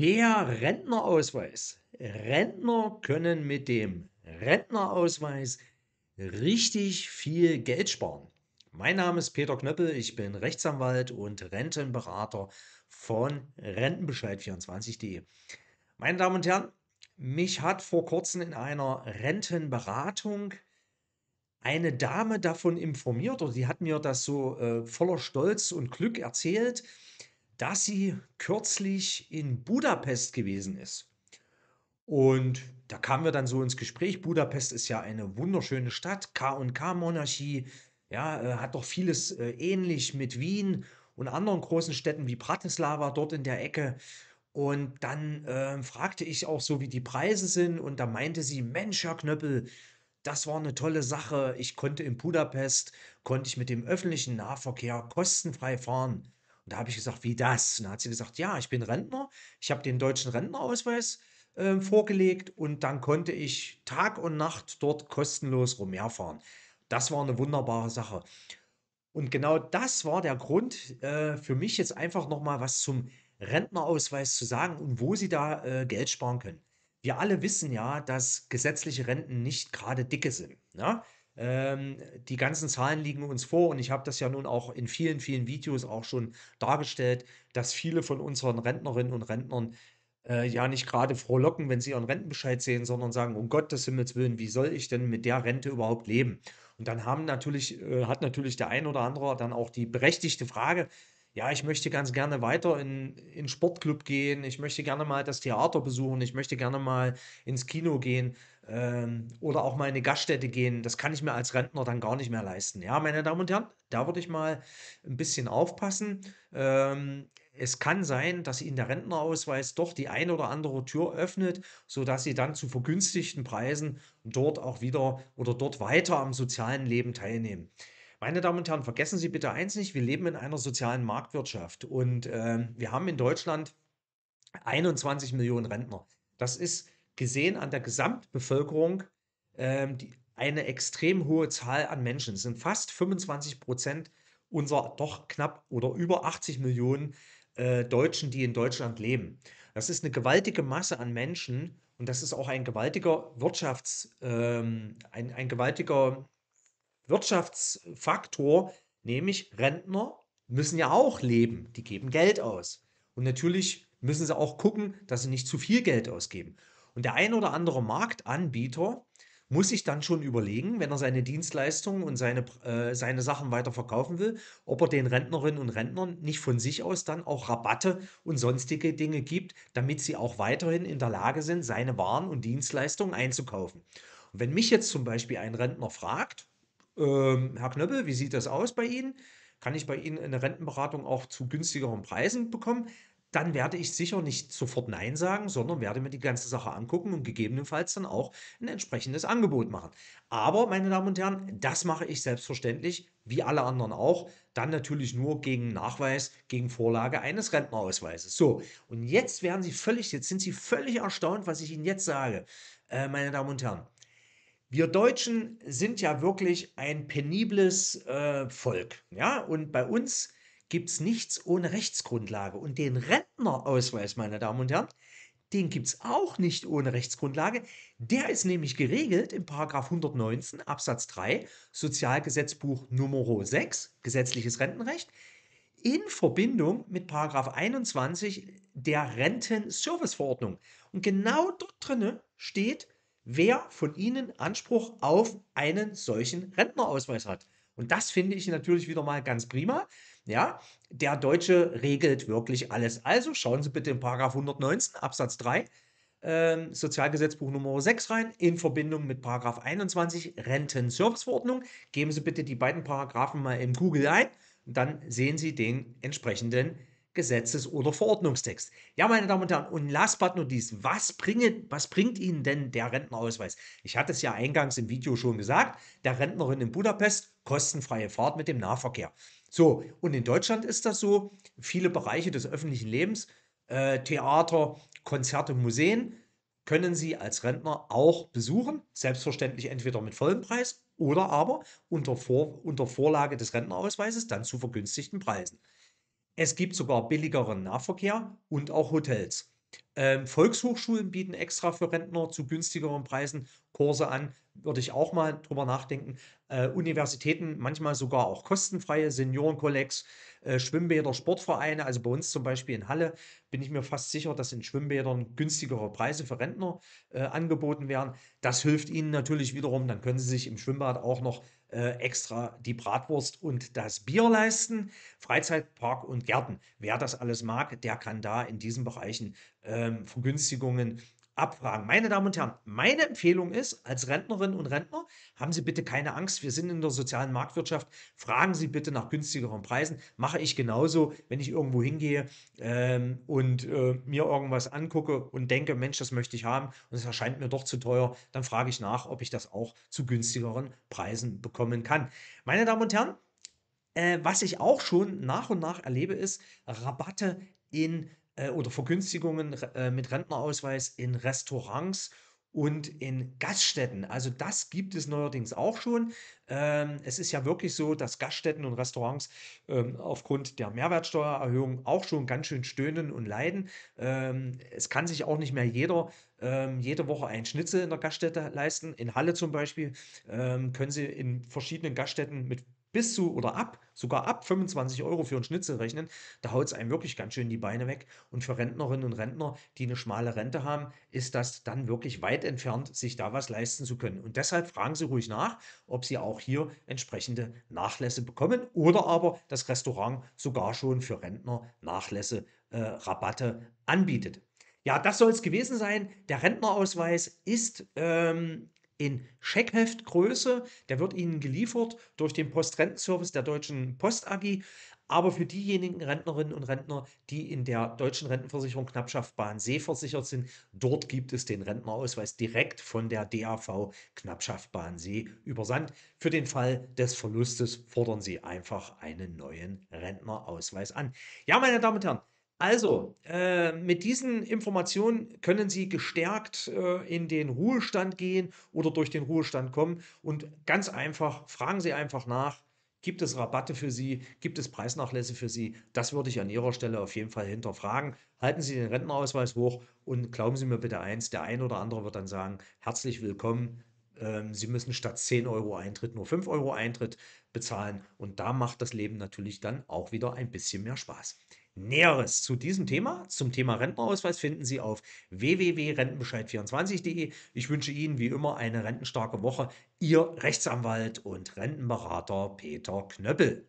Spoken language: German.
Der Rentnerausweis. Rentner können mit dem Rentnerausweis richtig viel Geld sparen. Mein Name ist Peter Knöppel, ich bin Rechtsanwalt und Rentenberater von Rentenbescheid24.de. Meine Damen und Herren, mich hat vor kurzem in einer Rentenberatung eine Dame davon informiert, oder sie hat mir das so äh, voller Stolz und Glück erzählt, dass sie kürzlich in Budapest gewesen ist. Und da kamen wir dann so ins Gespräch. Budapest ist ja eine wunderschöne Stadt, KK-Monarchie, ja, äh, hat doch vieles äh, ähnlich mit Wien und anderen großen Städten wie Bratislava dort in der Ecke. Und dann äh, fragte ich auch so, wie die Preise sind. Und da meinte sie, Mensch, Herr Knöppel, das war eine tolle Sache. Ich konnte in Budapest, konnte ich mit dem öffentlichen Nahverkehr kostenfrei fahren da habe ich gesagt, wie das? Und da hat sie gesagt, ja, ich bin Rentner, ich habe den deutschen Rentnerausweis äh, vorgelegt und dann konnte ich Tag und Nacht dort kostenlos rumherfahren. Das war eine wunderbare Sache. Und genau das war der Grund äh, für mich jetzt einfach nochmal was zum Rentnerausweis zu sagen und wo Sie da äh, Geld sparen können. Wir alle wissen ja, dass gesetzliche Renten nicht gerade dicke sind. Ne? Ähm, die ganzen Zahlen liegen uns vor und ich habe das ja nun auch in vielen, vielen Videos auch schon dargestellt, dass viele von unseren Rentnerinnen und Rentnern äh, ja nicht gerade frohlocken, wenn sie ihren Rentenbescheid sehen, sondern sagen, um Gottes Himmels Willen, wie soll ich denn mit der Rente überhaupt leben? Und dann haben natürlich, äh, hat natürlich der ein oder andere dann auch die berechtigte Frage, ja, ich möchte ganz gerne weiter in den Sportclub gehen, ich möchte gerne mal das Theater besuchen, ich möchte gerne mal ins Kino gehen ähm, oder auch mal in eine Gaststätte gehen, das kann ich mir als Rentner dann gar nicht mehr leisten. Ja, meine Damen und Herren, da würde ich mal ein bisschen aufpassen. Ähm, es kann sein, dass Ihnen der Rentnerausweis doch die ein oder andere Tür öffnet, sodass Sie dann zu vergünstigten Preisen dort auch wieder oder dort weiter am sozialen Leben teilnehmen. Meine Damen und Herren, vergessen Sie bitte eins nicht, wir leben in einer sozialen Marktwirtschaft und äh, wir haben in Deutschland 21 Millionen Rentner. Das ist gesehen an der Gesamtbevölkerung ähm, die, eine extrem hohe Zahl an Menschen. Es sind fast 25 Prozent unserer doch knapp oder über 80 Millionen äh, Deutschen, die in Deutschland leben. Das ist eine gewaltige Masse an Menschen und das ist auch ein gewaltiger Wirtschafts, ähm, ein, ein gewaltiger Wirtschaftsfaktor, nämlich Rentner müssen ja auch leben, die geben Geld aus. Und natürlich müssen sie auch gucken, dass sie nicht zu viel Geld ausgeben. Und der ein oder andere Marktanbieter muss sich dann schon überlegen, wenn er seine Dienstleistungen und seine, äh, seine Sachen weiter verkaufen will, ob er den Rentnerinnen und Rentnern nicht von sich aus dann auch Rabatte und sonstige Dinge gibt, damit sie auch weiterhin in der Lage sind, seine Waren und Dienstleistungen einzukaufen. Und wenn mich jetzt zum Beispiel ein Rentner fragt, ähm, Herr Knöppel, wie sieht das aus bei Ihnen? Kann ich bei Ihnen eine Rentenberatung auch zu günstigeren Preisen bekommen? dann werde ich sicher nicht sofort Nein sagen, sondern werde mir die ganze Sache angucken und gegebenenfalls dann auch ein entsprechendes Angebot machen. Aber, meine Damen und Herren, das mache ich selbstverständlich, wie alle anderen auch, dann natürlich nur gegen Nachweis, gegen Vorlage eines Rentenausweises. So, und jetzt werden Sie völlig, jetzt sind Sie völlig erstaunt, was ich Ihnen jetzt sage, äh, meine Damen und Herren. Wir Deutschen sind ja wirklich ein penibles äh, Volk, ja, und bei uns gibt es nichts ohne Rechtsgrundlage. Und den Rentnerausweis, meine Damen und Herren, den gibt es auch nicht ohne Rechtsgrundlage. Der ist nämlich geregelt im 119 Absatz 3 Sozialgesetzbuch Nr. 6, gesetzliches Rentenrecht, in Verbindung mit 21 der Rentenserviceverordnung. Und genau dort drin steht, wer von Ihnen Anspruch auf einen solchen Rentnerausweis hat. Und das finde ich natürlich wieder mal ganz prima. Ja, der Deutsche regelt wirklich alles. Also schauen Sie bitte in Paragraph 119 Absatz 3 ähm, Sozialgesetzbuch Nummer 6 rein in Verbindung mit Paragraph 21 Rentenserviceverordnung. Geben Sie bitte die beiden Paragraphen mal im Google ein und dann sehen Sie den entsprechenden Gesetzes- oder Verordnungstext. Ja, meine Damen und Herren, und last but not least, was, bringe, was bringt Ihnen denn der Rentenausweis? Ich hatte es ja eingangs im Video schon gesagt, der Rentnerin in Budapest kostenfreie Fahrt mit dem Nahverkehr. So, und in Deutschland ist das so, viele Bereiche des öffentlichen Lebens, äh, Theater, Konzerte, Museen, können Sie als Rentner auch besuchen, selbstverständlich entweder mit vollem Preis oder aber unter, Vor unter Vorlage des Rentnerausweises dann zu vergünstigten Preisen. Es gibt sogar billigeren Nahverkehr und auch Hotels. Ähm, Volkshochschulen bieten extra für Rentner zu günstigeren Preisen Kurse an, würde ich auch mal drüber nachdenken. Äh, Universitäten, manchmal sogar auch kostenfreie Seniorenkollegs, äh, Schwimmbäder, Sportvereine. Also bei uns zum Beispiel in Halle bin ich mir fast sicher, dass in Schwimmbädern günstigere Preise für Rentner äh, angeboten werden. Das hilft ihnen natürlich wiederum. Dann können sie sich im Schwimmbad auch noch äh, extra die Bratwurst und das Bier leisten. Freizeitpark und Gärten. Wer das alles mag, der kann da in diesen Bereichen ähm, Vergünstigungen abfragen. Meine Damen und Herren, meine Empfehlung ist, als Rentnerinnen und Rentner, haben Sie bitte keine Angst, wir sind in der sozialen Marktwirtschaft, fragen Sie bitte nach günstigeren Preisen, mache ich genauso, wenn ich irgendwo hingehe ähm, und äh, mir irgendwas angucke und denke, Mensch, das möchte ich haben und es erscheint mir doch zu teuer, dann frage ich nach, ob ich das auch zu günstigeren Preisen bekommen kann. Meine Damen und Herren, äh, was ich auch schon nach und nach erlebe, ist Rabatte in äh, oder Vergünstigungen äh, mit Rentnerausweis in Restaurants und in Gaststätten. Also das gibt es neuerdings auch schon. Ähm, es ist ja wirklich so, dass Gaststätten und Restaurants ähm, aufgrund der Mehrwertsteuererhöhung auch schon ganz schön stöhnen und leiden. Ähm, es kann sich auch nicht mehr jeder ähm, jede Woche einen Schnitzel in der Gaststätte leisten. In Halle zum Beispiel ähm, können Sie in verschiedenen Gaststätten mit bis zu oder ab, sogar ab 25 Euro für einen Schnitzel rechnen, da haut es einem wirklich ganz schön die Beine weg. Und für Rentnerinnen und Rentner, die eine schmale Rente haben, ist das dann wirklich weit entfernt, sich da was leisten zu können. Und deshalb fragen Sie ruhig nach, ob Sie auch hier entsprechende Nachlässe bekommen oder aber das Restaurant sogar schon für Rentner Nachlässe, äh, Rabatte anbietet. Ja, das soll es gewesen sein. Der Rentnerausweis ist ähm, in Scheckheftgröße. Der wird Ihnen geliefert durch den Postrentenservice der Deutschen Post AG. Aber für diejenigen Rentnerinnen und Rentner, die in der deutschen Rentenversicherung Knappschaft Bahnsee versichert sind, dort gibt es den Rentnerausweis direkt von der DAV Knappschaft Bahnsee übersandt. Für den Fall des Verlustes fordern Sie einfach einen neuen Rentnerausweis an. Ja, meine Damen und Herren, also, äh, mit diesen Informationen können Sie gestärkt äh, in den Ruhestand gehen oder durch den Ruhestand kommen. Und ganz einfach, fragen Sie einfach nach, gibt es Rabatte für Sie, gibt es Preisnachlässe für Sie? Das würde ich an Ihrer Stelle auf jeden Fall hinterfragen. Halten Sie den Rentenausweis hoch und glauben Sie mir bitte eins, der ein oder andere wird dann sagen, herzlich willkommen. Ähm, Sie müssen statt 10 Euro Eintritt nur 5 Euro Eintritt bezahlen. Und da macht das Leben natürlich dann auch wieder ein bisschen mehr Spaß. Näheres zu diesem Thema, zum Thema Rentenausweis, finden Sie auf www.rentenbescheid24.de. Ich wünsche Ihnen wie immer eine rentenstarke Woche. Ihr Rechtsanwalt und Rentenberater Peter Knöppel.